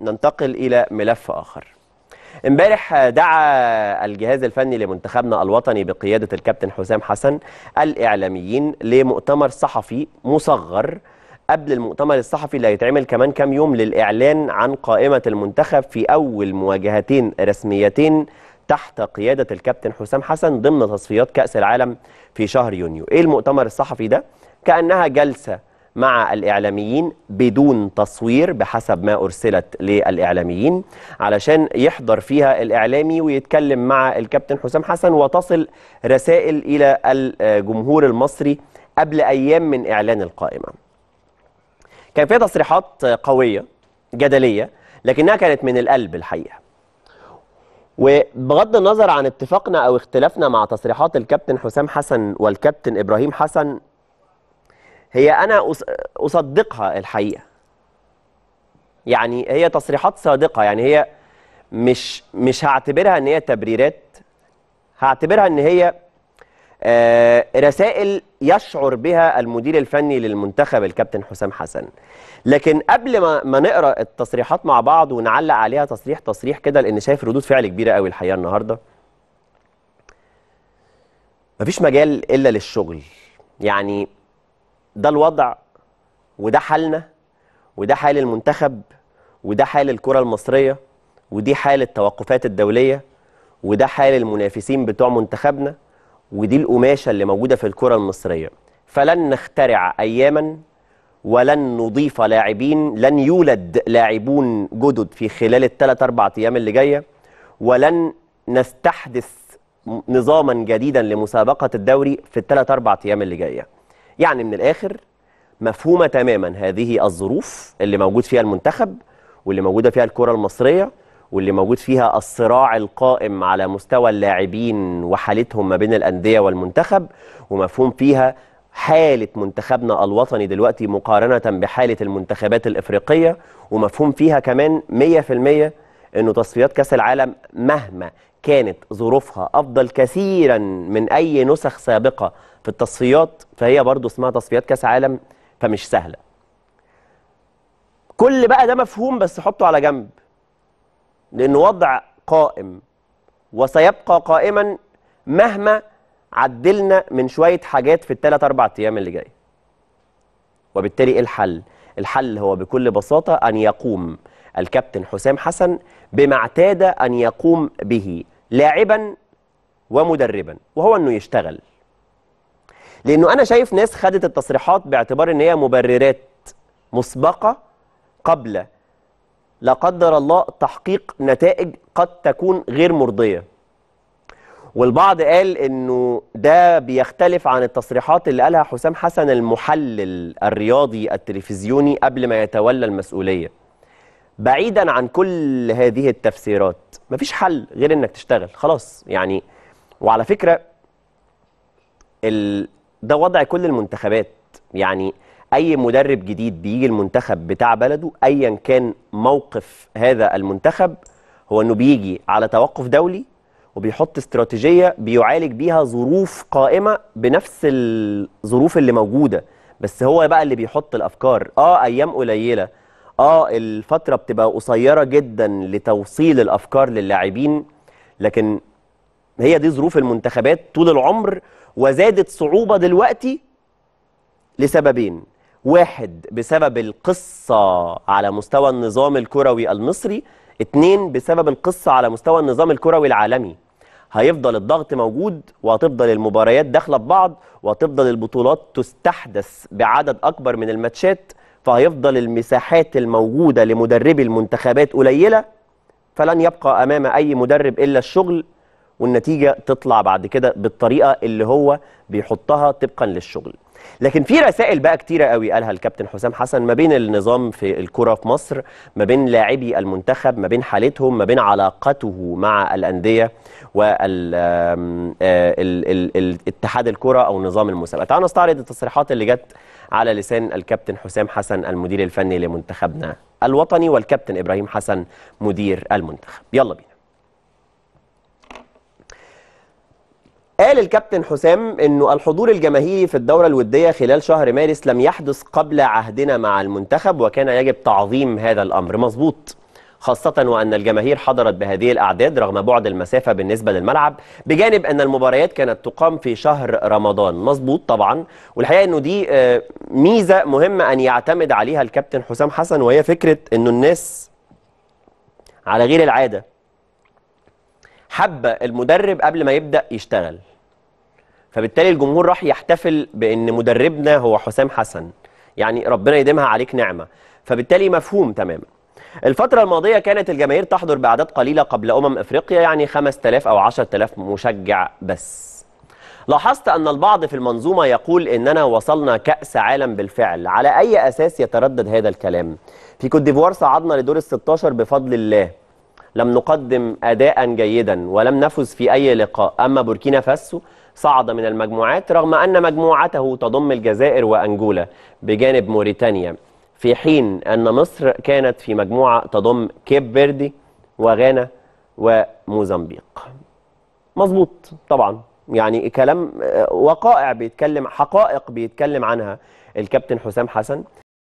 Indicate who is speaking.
Speaker 1: ننتقل إلى ملف آخر امبارح دعا الجهاز الفني لمنتخبنا الوطني بقيادة الكابتن حسام حسن الإعلاميين لمؤتمر صحفي مصغر قبل المؤتمر الصحفي اللي هيتعمل كمان كام يوم للإعلان عن قائمة المنتخب في أول مواجهتين رسميتين تحت قيادة الكابتن حسام حسن ضمن تصفيات كأس العالم في شهر يونيو إيه المؤتمر الصحفي ده؟ كأنها جلسة مع الإعلاميين بدون تصوير بحسب ما أرسلت للإعلاميين علشان يحضر فيها الإعلامي ويتكلم مع الكابتن حسام حسن وتصل رسائل إلى الجمهور المصري قبل أيام من إعلان القائمة كان فيها تصريحات قوية جدلية لكنها كانت من القلب الحقيقة وبغض النظر عن اتفاقنا أو اختلافنا مع تصريحات الكابتن حسام حسن والكابتن إبراهيم حسن هي انا اصدقها الحقيقه يعني هي تصريحات صادقه يعني هي مش مش هعتبرها ان هي تبريرات هعتبرها ان هي آه، رسائل يشعر بها المدير الفني للمنتخب الكابتن حسام حسن لكن قبل ما, ما نقرا التصريحات مع بعض ونعلق عليها تصريح تصريح كده لان شايف ردود فعل كبيره قوي الحقيقه النهارده مفيش مجال الا للشغل يعني ده الوضع وده حالنا وده حال المنتخب وده حال الكرة المصرية ودي حال التوقفات الدولية وده حال المنافسين بتوع منتخبنا ودي القماشة اللي موجودة في الكرة المصرية فلن نخترع أياما ولن نضيف لاعبين لن يولد لاعبون جدد في خلال الثلاث أربع أيام اللي جاية ولن نستحدث نظاما جديدا لمسابقة الدوري في الثلاث أربع أيام اللي جاية يعني من الآخر مفهومة تماما هذه الظروف اللي موجود فيها المنتخب واللي موجودة فيها الكرة المصرية واللي موجود فيها الصراع القائم على مستوى اللاعبين وحالتهم ما بين الأندية والمنتخب ومفهوم فيها حالة منتخبنا الوطني دلوقتي مقارنة بحالة المنتخبات الإفريقية ومفهوم فيها كمان 100% انه تصفيات كاس العالم مهما كانت ظروفها افضل كثيرا من اي نسخ سابقه في التصفيات فهي برضو اسمها تصفيات كاس عالم فمش سهله كل بقى ده مفهوم بس حطه على جنب لان وضع قائم وسيبقى قائما مهما عدلنا من شويه حاجات في الثلاث اربع ايام اللي جايه وبالتالي ايه الحل الحل هو بكل بساطه ان يقوم الكابتن حسام حسن بما اعتاد أن يقوم به لاعبا ومدربا وهو أنه يشتغل لأنه أنا شايف ناس خدت التصريحات باعتبار أن هي مبررات مسبقة قبل لا قدر الله تحقيق نتائج قد تكون غير مرضية والبعض قال انه ده بيختلف عن التصريحات اللي قالها حسام حسن المحلل الرياضي التلفزيوني قبل ما يتولى المسؤوليه بعيدا عن كل هذه التفسيرات مفيش حل غير انك تشتغل خلاص يعني وعلى فكره ال... ده وضع كل المنتخبات يعني اي مدرب جديد بيجي المنتخب بتاع بلده ايا كان موقف هذا المنتخب هو انه بيجي على توقف دولي وبيحط استراتيجيه بيعالج بيها ظروف قائمه بنفس الظروف اللي موجوده بس هو بقى اللي بيحط الافكار اه ايام قليله اه الفتره بتبقى قصيره جدا لتوصيل الافكار للاعبين لكن هي دي ظروف المنتخبات طول العمر وزادت صعوبه دلوقتي لسببين واحد بسبب القصه على مستوى النظام الكروي المصري اتنين بسبب القصه على مستوى النظام الكروي العالمي هيفضل الضغط موجود وهتفضل المباريات داخله ببعض وهتفضل البطولات تستحدث بعدد اكبر من الماتشات فهيفضل المساحات الموجودة لمدربي المنتخبات قليلة فلن يبقى أمام أي مدرب إلا الشغل والنتيجة تطلع بعد كده بالطريقة اللي هو بيحطها طبقا للشغل لكن في رسائل بقى كتيره قوي قالها الكابتن حسام حسن ما بين النظام في الكره في مصر ما بين لاعبي المنتخب ما بين حالتهم ما بين علاقته مع الانديه والاتحاد آه، الكره او نظام المسابقه تعالوا نستعرض التصريحات اللي جت على لسان الكابتن حسام حسن المدير الفني لمنتخبنا الوطني والكابتن ابراهيم حسن مدير المنتخب يلا بينا قال الكابتن حسام انه الحضور الجماهيري في الدوره الوديه خلال شهر مارس لم يحدث قبل عهدنا مع المنتخب وكان يجب تعظيم هذا الامر مظبوط خاصة وأن الجماهير حضرت بهذه الأعداد رغم بعد المسافة بالنسبة للملعب بجانب أن المباريات كانت تقام في شهر رمضان مظبوط طبعا والحقيقة أنه دي آه، ميزة مهمة أن يعتمد عليها الكابتن حسام حسن وهي فكرة أنه الناس على غير العادة حب المدرب قبل ما يبدأ يشتغل فبالتالي الجمهور راح يحتفل بان مدربنا هو حسام حسن يعني ربنا يديمها عليك نعمه فبالتالي مفهوم تماما الفترة الماضية كانت الجماهير تحضر بأعداد قليلة قبل أمم إفريقيا يعني 5000 أو 10000 مشجع بس لاحظت أن البعض في المنظومة يقول إننا وصلنا كأس عالم بالفعل على أي أساس يتردد هذا الكلام في كوت ديفوار صعدنا لدور ال 16 بفضل الله لم نقدم أداء جيدا ولم نفز في أي لقاء أما بوركينا فاسو صعد من المجموعات رغم أن مجموعته تضم الجزائر وأنجولا بجانب موريتانيا في حين أن مصر كانت في مجموعة تضم كيب فيردي وغانا وموزمبيق مظبوط طبعا يعني كلام آه، وقائع بيتكلم حقائق بيتكلم عنها الكابتن حسام حسن